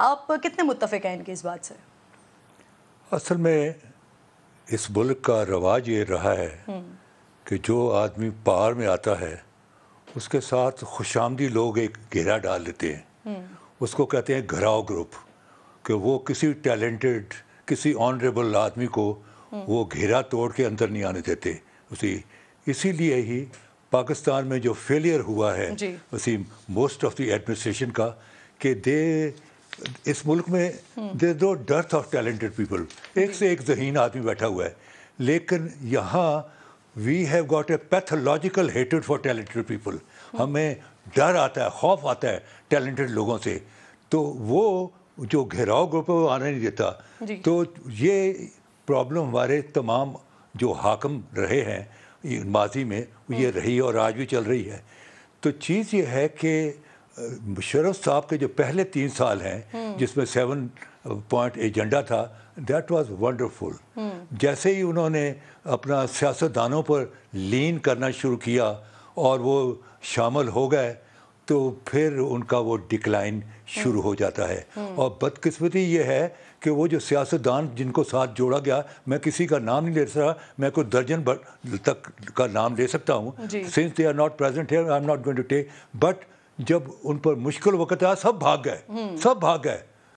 आप कितने मुतफ़ हैं इनकी इस बात से असल में इस मुल्क का रवाज ये रहा है हम्म। कि जो आदमी पार में आता है उसके साथ खुशामदी लोग एक घेरा डाल लेते हैं हम्म। उसको कहते हैं घराव ग्रुप कि वो किसी टैलेंटेड किसी ऑनरेबल आदमी को हम्म। वो घेरा तोड़ के अंदर नहीं आने देते उसी इसीलिए ही पाकिस्तान में जो फेलियर हुआ है उसी मोस्ट ऑफ द एडमिनिस्ट्रेशन का कि दे इस मुल्क में देर दो डर्थ ऑफ टैलेंटेड पीपल एक से एक जहीन आदमी बैठा हुआ है लेकिन यहाँ we have got a pathological हेटेड फॉर टैलेंटेड पीपल हमें डर आता है खौफ आता है टैलेंटेड लोगों से तो वो जो घेराव ग्रुप है वो आना नहीं देता तो ये प्रॉब्लम हमारे तमाम जो हाकम रहे हैं माजी में ये हम्म। रही और आज भी चल रही है तो चीज़ ये है कि मुशरफ साहब के जो पहले तीन साल हैं जिसमें सेवन पॉइंट एजेंडा था दैट वाज वंडरफुल जैसे ही उन्होंने अपना सियासतदानों पर लीन करना शुरू किया और वो शामिल हो गए तो फिर उनका वो डिक्लाइन शुरू हो जाता है और बदकिस्मती ये है कि वो जो सियासतदान जिनको साथ जोड़ा गया मैं किसी का नाम नहीं ले सकता मैं कोई दर्जन तक का नाम ले सकता हूँ since they are not present here I am not going to take but जब उन पर मुश्किल वक्त आया सब भाग गए हम्म। सब भाग गए